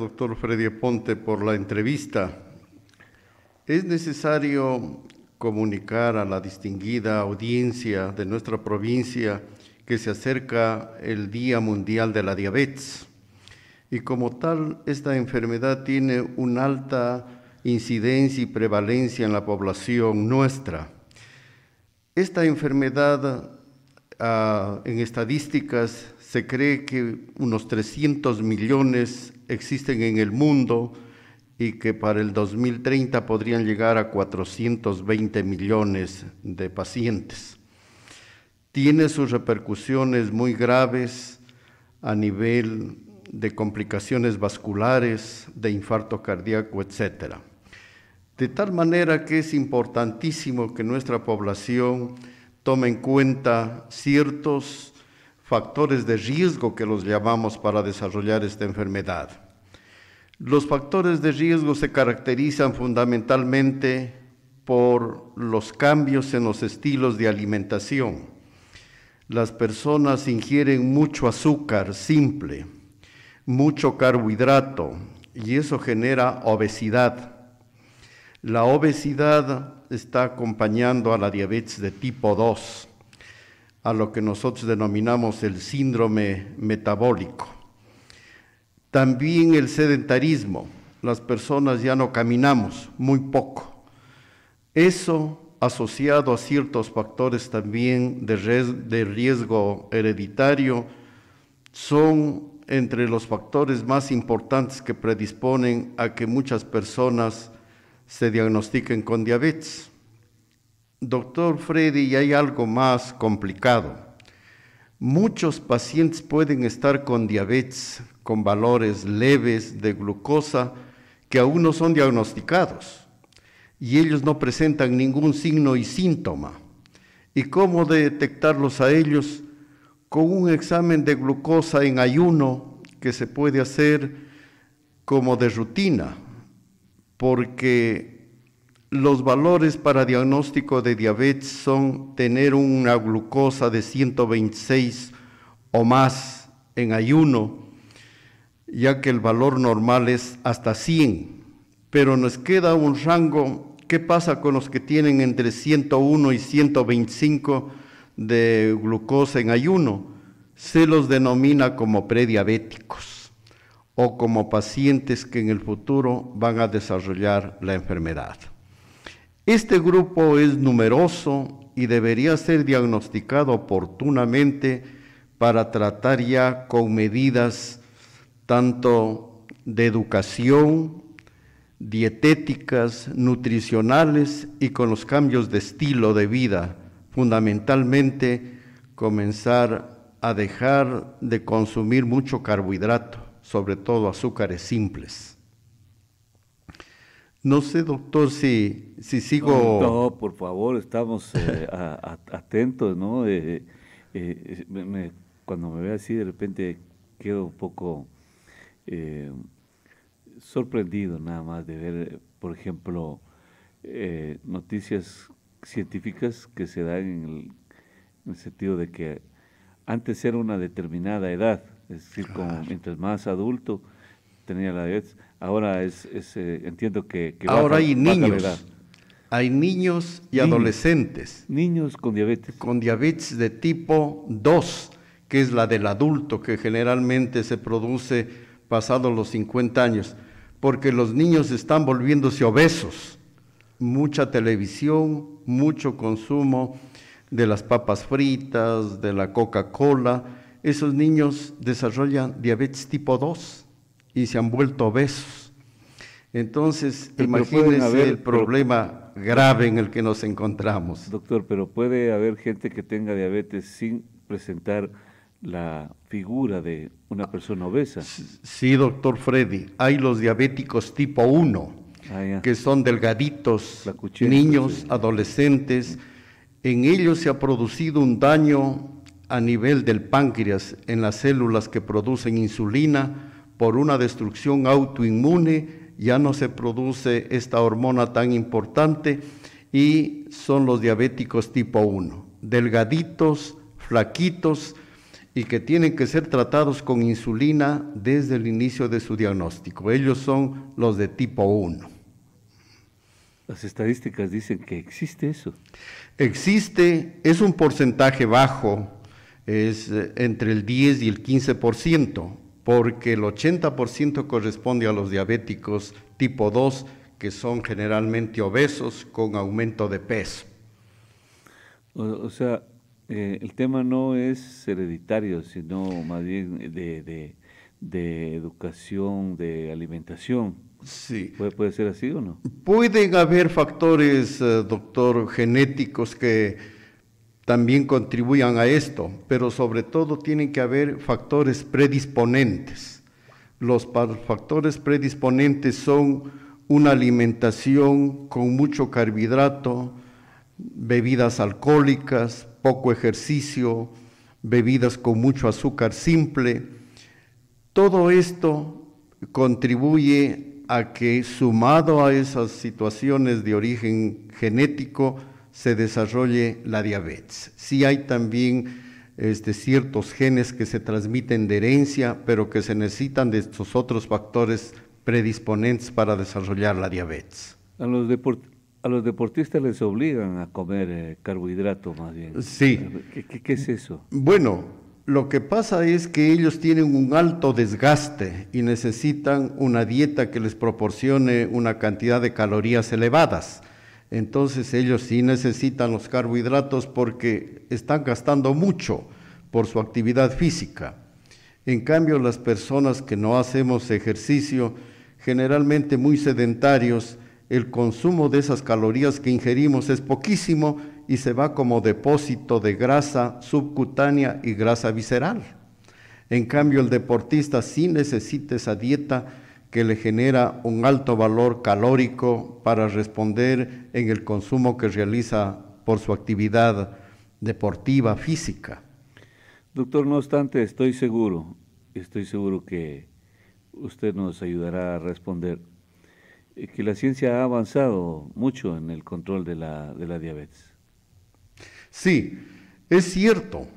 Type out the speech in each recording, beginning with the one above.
doctor Freddy Ponte, por la entrevista. Es necesario comunicar a la distinguida audiencia de nuestra provincia que se acerca el Día Mundial de la Diabetes y como tal esta enfermedad tiene una alta incidencia y prevalencia en la población nuestra. Esta enfermedad ah, en estadísticas se cree que unos 300 millones existen en el mundo y que para el 2030 podrían llegar a 420 millones de pacientes. Tiene sus repercusiones muy graves a nivel de complicaciones vasculares, de infarto cardíaco, etc. De tal manera que es importantísimo que nuestra población tome en cuenta ciertos factores de riesgo que los llamamos para desarrollar esta enfermedad. Los factores de riesgo se caracterizan fundamentalmente por los cambios en los estilos de alimentación. Las personas ingieren mucho azúcar simple, mucho carbohidrato, y eso genera obesidad. La obesidad está acompañando a la diabetes de tipo 2 a lo que nosotros denominamos el síndrome metabólico. También el sedentarismo, las personas ya no caminamos, muy poco. Eso asociado a ciertos factores también de, riesgo hereditario son entre los factores más importantes que predisponen a que muchas personas se diagnostiquen con diabetes. Doctor Freddy, hay algo más complicado. Muchos pacientes pueden estar con diabetes, con valores leves de glucosa que aún no son diagnosticados y ellos no presentan ningún signo y síntoma. ¿Y cómo detectarlos a ellos? Con un examen de glucosa en ayuno que se puede hacer como de rutina, porque los valores para diagnóstico de diabetes son tener una glucosa de 126 o más en ayuno, ya que el valor normal es hasta 100, pero nos queda un rango. ¿Qué pasa con los que tienen entre 101 y 125 de glucosa en ayuno? Se los denomina como prediabéticos o como pacientes que en el futuro van a desarrollar la enfermedad. Este grupo es numeroso y debería ser diagnosticado oportunamente para tratar ya con medidas tanto de educación, dietéticas, nutricionales y con los cambios de estilo de vida. Fundamentalmente, comenzar a dejar de consumir mucho carbohidrato, sobre todo azúcares simples. No sé, doctor, si, si sigo... No, por favor, estamos eh, atentos, ¿no? Eh, eh, cuando me ve así, de repente quedo un poco sorprendido nada más de ver, por ejemplo, noticias científicas que se dan en el, sentido de que antes era una determinada edad, es decir, como, mientras más adulto, tenía la diabetes. Ahora es, eh, entiendo que, ahora hay niños, hay niños y adolescentes, niños con diabetes, con diabetes de tipo 2, que es la del adulto que generalmente se produce pasado los 50 años, porque los niños están volviéndose obesos, mucha televisión, mucho consumo de las papas fritas, de la Coca-Cola, esos niños desarrollan diabetes tipo 2 y se han vuelto obesos. Entonces, imagínese el problema grave en el que nos encontramos. Doctor, pero puede haber gente que tenga diabetes sin presentar la figura de una persona obesa. Sí, doctor Freddy, hay los diabéticos tipo 1, ah, que son delgaditos, niños, adolescentes. En ellos se ha producido un daño a nivel del páncreas, en las células que producen insulina, por una destrucción autoinmune, ya no se produce esta hormona tan importante y son los diabéticos tipo 1, delgaditos, flaquitos y que tienen que ser tratados con insulina desde el inicio de su diagnóstico. Ellos son los de tipo 1. Las estadísticas dicen que existe eso. Existe, es un porcentaje bajo, es eh, entre el 10 y el 15% porque el 80% corresponde a los diabéticos tipo 2, que son generalmente obesos con aumento de peso. O, sea, eh, el tema no es hereditario, sino más bien de, educación, de alimentación. Sí. ¿Puede, ser así o no? Pueden haber factores, eh, doctor, genéticos que también contribuyan a esto, pero sobre todo tienen que haber factores predisponentes. Los factores predisponentes son una alimentación con mucho carbohidrato, bebidas alcohólicas, poco ejercicio, bebidas con mucho azúcar simple. Todo esto contribuye a que sumado a esas situaciones de origen genético, se desarrolle la diabetes. Sí hay también este, ciertos genes que se transmiten de herencia, pero que se necesitan de estos otros factores predisponentes para desarrollar la diabetes. A los, deportistas les obligan a comer eh, carbohidratos más bien. Sí. qué es eso? Bueno, lo que pasa es que ellos tienen un alto desgaste y necesitan una dieta que les proporcione una cantidad de calorías elevadas entonces ellos sí necesitan los carbohidratos porque están gastando mucho por su actividad física. En cambio, las personas que no hacemos ejercicio, generalmente muy sedentarios, el consumo de esas calorías que ingerimos es poquísimo y se va como depósito de grasa subcutánea y grasa visceral. En cambio, el deportista sí necesita esa dieta que le genera un alto valor calórico para responder en el consumo que realiza por su actividad deportiva física. Doctor, no obstante, estoy seguro, estoy seguro que usted nos ayudará a responder eh, que la ciencia ha avanzado mucho en el control de la, diabetes. Sí, es cierto.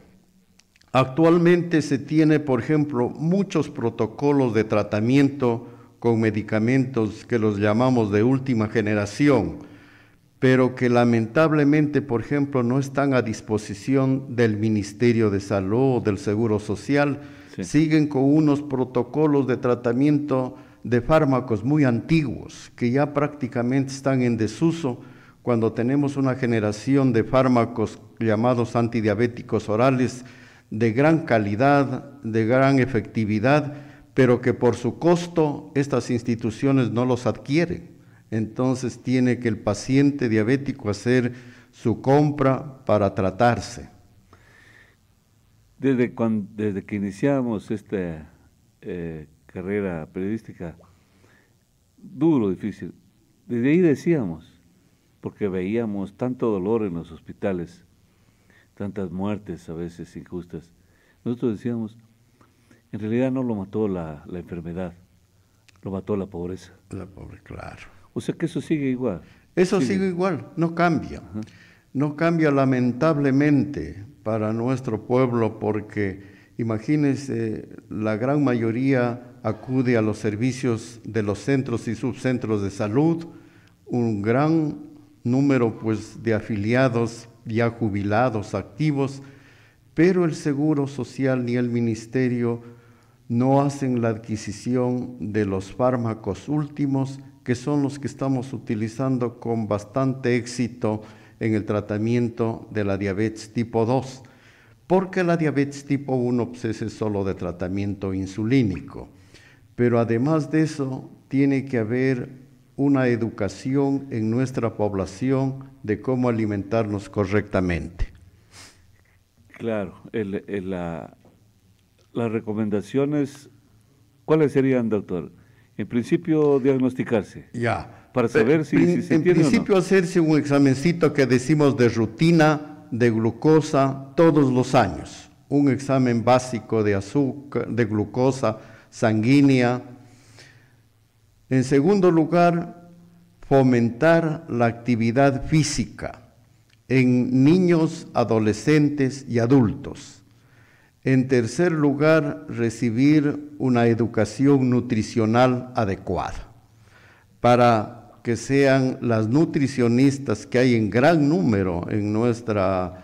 Actualmente se tiene, por ejemplo, muchos protocolos de tratamiento con medicamentos que los llamamos de última generación, pero que lamentablemente, por ejemplo, no están a disposición del Ministerio de Salud o del Seguro Social, siguen con unos protocolos de tratamiento de fármacos muy antiguos que ya prácticamente están en desuso cuando tenemos una generación de fármacos llamados antidiabéticos orales de gran calidad, de gran efectividad, pero que por su costo estas instituciones no los adquieren. Entonces tiene que el paciente diabético hacer su compra para tratarse. Desde, cuando, desde que iniciamos esta eh, carrera periodística, duro, difícil, desde ahí decíamos, porque veíamos tanto dolor en los hospitales, tantas muertes a veces injustas, nosotros decíamos, en realidad no lo mató la, enfermedad, lo mató la pobreza. La pobreza, claro. O sea que eso sigue igual. Eso sigue, igual, no cambia. No cambia lamentablemente para nuestro pueblo porque, imagínense, la gran mayoría acude a los servicios de los centros y subcentros de salud, un gran número pues de afiliados ya jubilados, activos, pero el Seguro Social ni el Ministerio no hacen la adquisición de los fármacos últimos, que son los que estamos utilizando con bastante éxito en el tratamiento de la diabetes tipo 2, porque la diabetes tipo 1 pues, es solo de tratamiento insulínico. Pero además de eso, tiene que haber una educación en nuestra población de cómo alimentarnos correctamente. Claro, el, la, las recomendaciones, ¿cuáles serían, doctor? En principio, diagnosticarse. Ya. Para saber si, se En principio, hacerse un examencito que decimos de rutina, de glucosa, todos los años. Un examen básico de azúcar, de glucosa, sanguínea. En segundo lugar, fomentar la actividad física en niños, adolescentes y adultos. En tercer lugar, recibir una educación nutricional adecuada para que sean las nutricionistas que hay en gran número en nuestra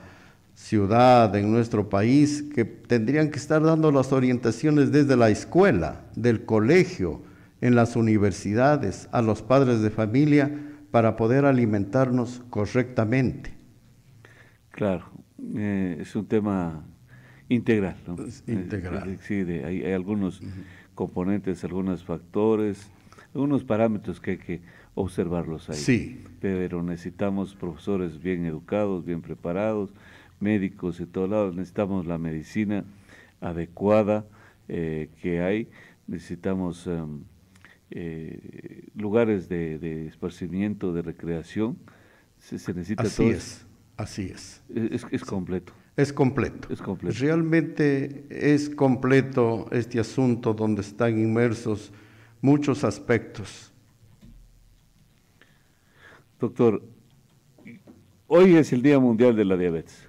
ciudad, en nuestro país, que tendrían que estar dando las orientaciones desde la escuela, del colegio, en las universidades, a los padres de familia, para poder alimentarnos correctamente. Claro, eh, es un tema Integral, eh, eh, Sí, hay, algunos componentes, algunos factores, algunos parámetros que hay que observarlos ahí. Pero necesitamos profesores bien educados, bien preparados, médicos de todos lado necesitamos la medicina adecuada eh, que hay, necesitamos em, lugares de, de, esparcimiento, de recreación, se, necesita todo. Así es, así Es, es completo. Es completo. Realmente es completo este asunto donde están inmersos muchos aspectos. Doctor, hoy es el Día Mundial de la Diabetes.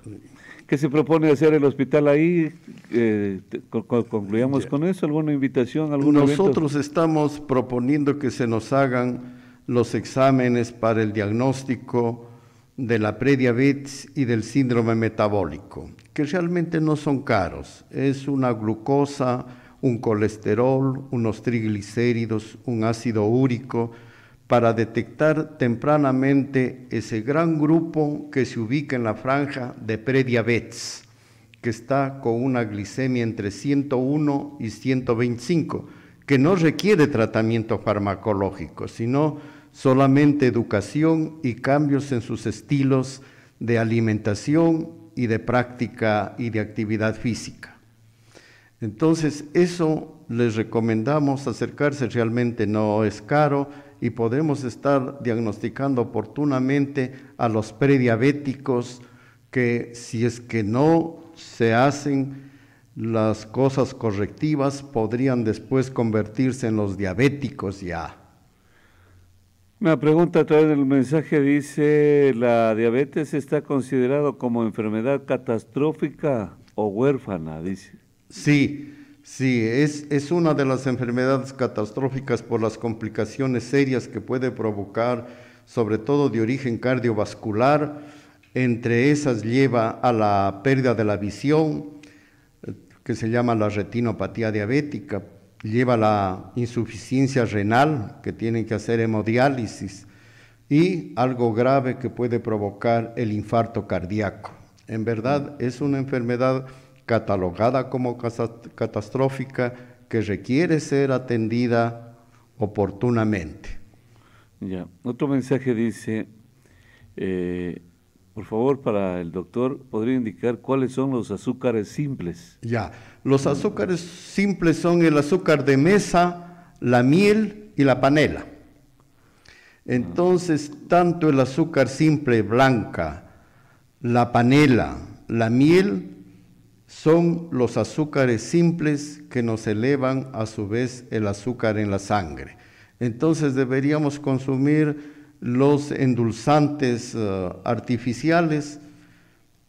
¿Qué se propone hacer el hospital ahí? Eh, concluyamos con eso. ¿Alguna invitación? Nosotros estamos proponiendo que se nos hagan los exámenes para el diagnóstico de la prediabetes y del síndrome metabólico, que realmente no son caros. Es una glucosa, un colesterol, unos triglicéridos, un ácido úrico, para detectar tempranamente ese gran grupo que se ubica en la franja de prediabetes, que está con una glicemia entre 101 y 125, que no requiere tratamiento farmacológico, sino solamente educación y cambios en sus estilos de alimentación y de práctica y de actividad física. Entonces, eso les recomendamos acercarse, realmente no es caro y podemos estar diagnosticando oportunamente a los prediabéticos que si es que no se hacen las cosas correctivas podrían después convertirse en los diabéticos ya. Una pregunta a través del mensaje dice, ¿la diabetes está considerado como enfermedad catastrófica o huérfana? Dice. Sí, sí, es, es una de las enfermedades catastróficas por las complicaciones serias que puede provocar, sobre todo de origen cardiovascular. Entre esas lleva a la pérdida de la visión, eh, que se llama la retinopatía diabética, lleva la insuficiencia renal, que tienen que hacer hemodiálisis, y algo grave que puede provocar el infarto cardíaco. En verdad es una enfermedad catalogada como catastrófica que requiere ser atendida oportunamente. Ya. Otro mensaje dice, eh, por favor, para el doctor, ¿podría indicar cuáles son los azúcares simples? Ya, los azúcares simples son el azúcar de mesa, la miel y la panela. Entonces, tanto el azúcar simple blanca, la panela, la miel, son los azúcares simples que nos elevan a su vez el azúcar en la sangre. Entonces deberíamos consumir los endulzantes eh, artificiales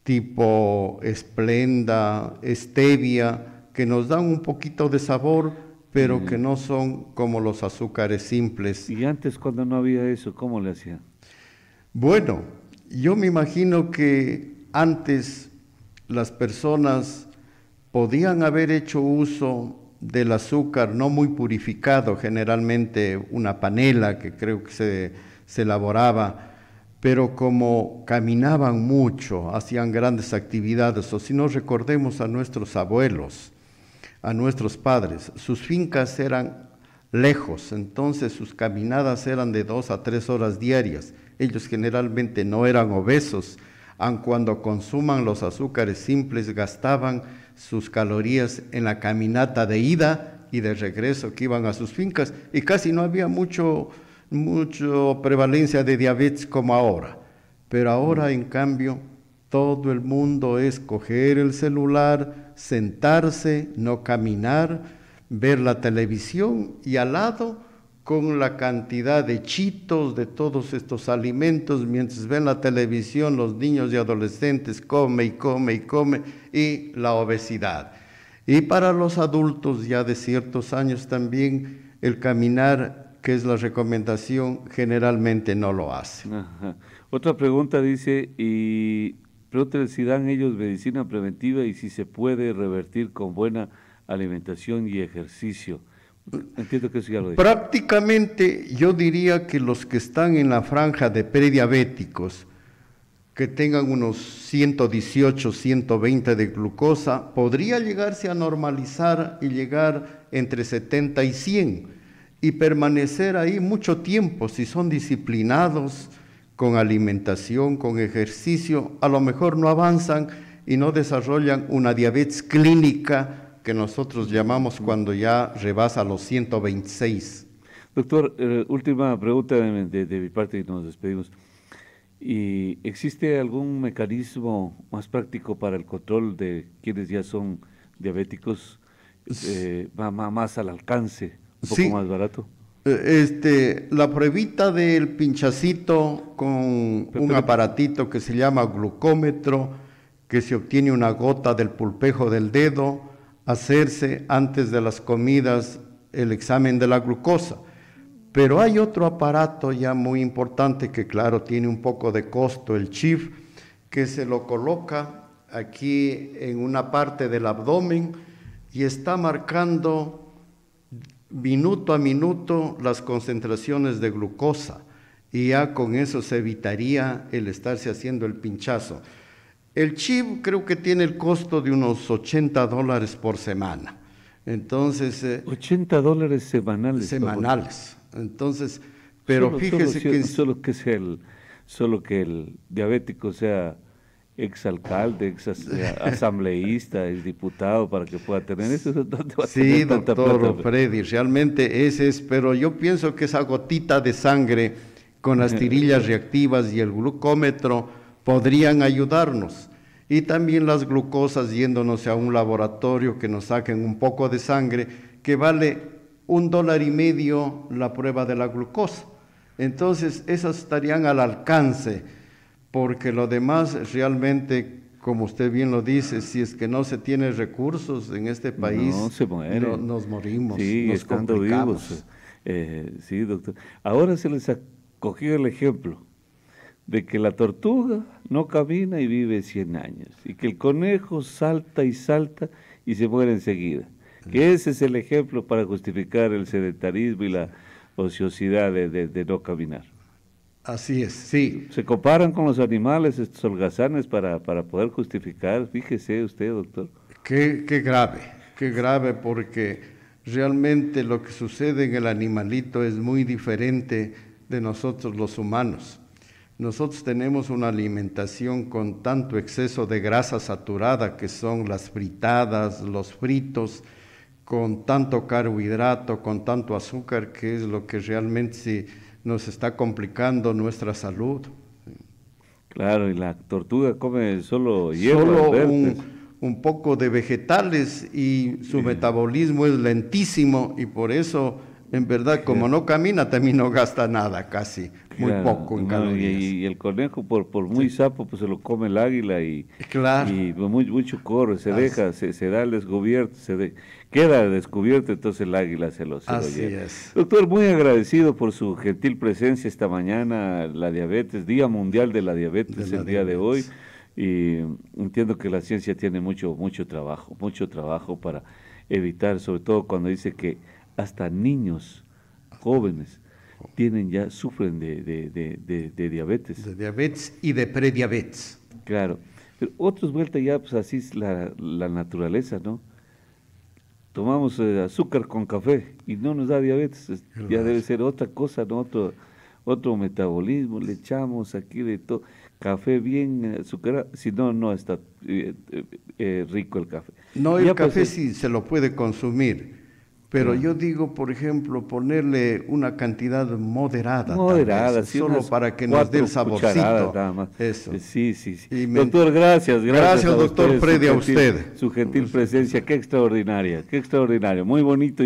tipo esplenda, stevia, que nos dan un poquito de sabor, pero mm. que no son como los azúcares simples. ¿Y antes cuando no había eso, cómo le hacían? Bueno, yo me imagino que antes las personas podían haber hecho uso del azúcar no muy purificado, generalmente una panela que creo que se se elaboraba, pero como caminaban mucho, hacían grandes actividades, o si nos recordemos a nuestros abuelos, a nuestros padres, sus fincas eran lejos, entonces sus caminadas eran de dos a tres horas diarias. Ellos generalmente no eran obesos, aun cuando consuman los azúcares simples, gastaban sus calorías en la caminata de ida y de regreso que iban a sus fincas, y casi no había mucho mucha prevalencia de diabetes como ahora. Pero ahora, en cambio, todo el mundo es coger el celular, sentarse, no caminar, ver la televisión y al lado con la cantidad de chitos, de todos estos alimentos, mientras ven la televisión, los niños y adolescentes come y come y come, y la obesidad. Y para los adultos ya de ciertos años también, el caminar que es la recomendación, generalmente no lo hace. Otra pregunta dice, y pregúntale si dan ellos medicina preventiva y si se puede revertir con buena alimentación y ejercicio. Entiendo que eso ya lo Prácticamente yo diría que los que están en la franja de prediabéticos, que tengan unos 118, 120 de glucosa, podría llegarse a normalizar y llegar entre 70 y 100 y permanecer ahí mucho tiempo si son disciplinados con alimentación, con ejercicio, a lo mejor no avanzan y no desarrollan una diabetes clínica que nosotros llamamos cuando ya rebasa los 126. Doctor, eh, última pregunta de, mi parte y nos despedimos. ¿Y existe algún mecanismo más práctico para el control de quienes ya son diabéticos eh, más al alcance? Un poco más barato. Eh, este, la pruebita del pinchacito con un aparatito que se llama glucómetro, que se obtiene una gota del pulpejo del dedo, hacerse antes de las comidas el examen de la glucosa. Pero hay otro aparato ya muy importante que claro tiene un poco de costo, el chip, que se lo coloca aquí en una parte del abdomen y está marcando minuto a minuto las concentraciones de glucosa y ya con eso se evitaría el estarse haciendo el pinchazo. El chip creo que tiene el costo de unos 80 dólares por semana. Entonces... 80 eh, dólares semanales. Semanales. Entonces, pero fíjese que... Solo que, el, solo que el diabético sea exalcalde, ex eh, asambleísta, ex diputado, para que pueda tener eso. sí, doctor Freddy, realmente ese es, pero yo pienso que esa gotita de sangre con las tirillas reactivas y el glucómetro podrían ayudarnos. Y también las glucosas yéndonos a un laboratorio que nos saquen un poco de sangre, que vale un dólar y medio la prueba de la glucosa. Entonces, esas estarían al alcance porque lo demás realmente, como usted bien lo dice, si es que no se tiene recursos en este país, nos morimos, sí, nos eh, sí, doctor. Ahora se les ha cogido el ejemplo de que la tortuga no camina y vive 100 años, y que el conejo salta y salta y se muere enseguida. Que ese es el ejemplo para justificar el sedentarismo y la ociosidad de no caminar. Así es, sí. Se comparan con los animales estos holgazanes para, para poder justificar, fíjese usted, doctor. Qué, qué grave, qué grave, porque realmente lo que sucede en el animalito es muy diferente de nosotros los humanos. Nosotros tenemos una alimentación con tanto exceso de grasa saturada, que son las fritadas, los fritos, con tanto carbohidrato, con tanto azúcar, que es lo que realmente se nos está complicando nuestra salud. Claro, y la tortuga come solo hierbas Solo un, poco de vegetales y su metabolismo es lentísimo y por eso, en verdad, como no camina, también no gasta nada casi, muy poco en calorías. Y, el conejo, por, por muy sapo, pues se lo come el águila y, y muy, mucho corre, se deja, se, da el desgobierto, se deja Queda descubierto entonces el águila celosa. Así es. Doctor, muy agradecido por su gentil presencia esta mañana, la diabetes, Día Mundial de la Diabetes, el día de hoy. Y entiendo que la ciencia tiene mucho, mucho trabajo, mucho trabajo para evitar, sobre todo cuando dice que hasta niños jóvenes tienen ya, sufren de, diabetes. De diabetes y de prediabetes. Claro. Pero otros vuelta ya, pues así es la naturaleza, ¿no? tomamos eh, azúcar con café y no nos da diabetes, ya debe ser otra cosa, otro, otro metabolismo, le echamos aquí de todo, café bien eh, azucarado, si no, no está eh, rico el café. No, el café si sí se lo puede consumir, pero yo digo, por ejemplo, ponerle una cantidad moderada. Moderada, sí, Solo para que nos dé el saborcito. Eso. Eh, sí, sí, sí. Doctor, gracias. Gracias, doctor Freddy, a usted. Su gentil presencia, qué extraordinaria, qué extraordinario. Muy bonito.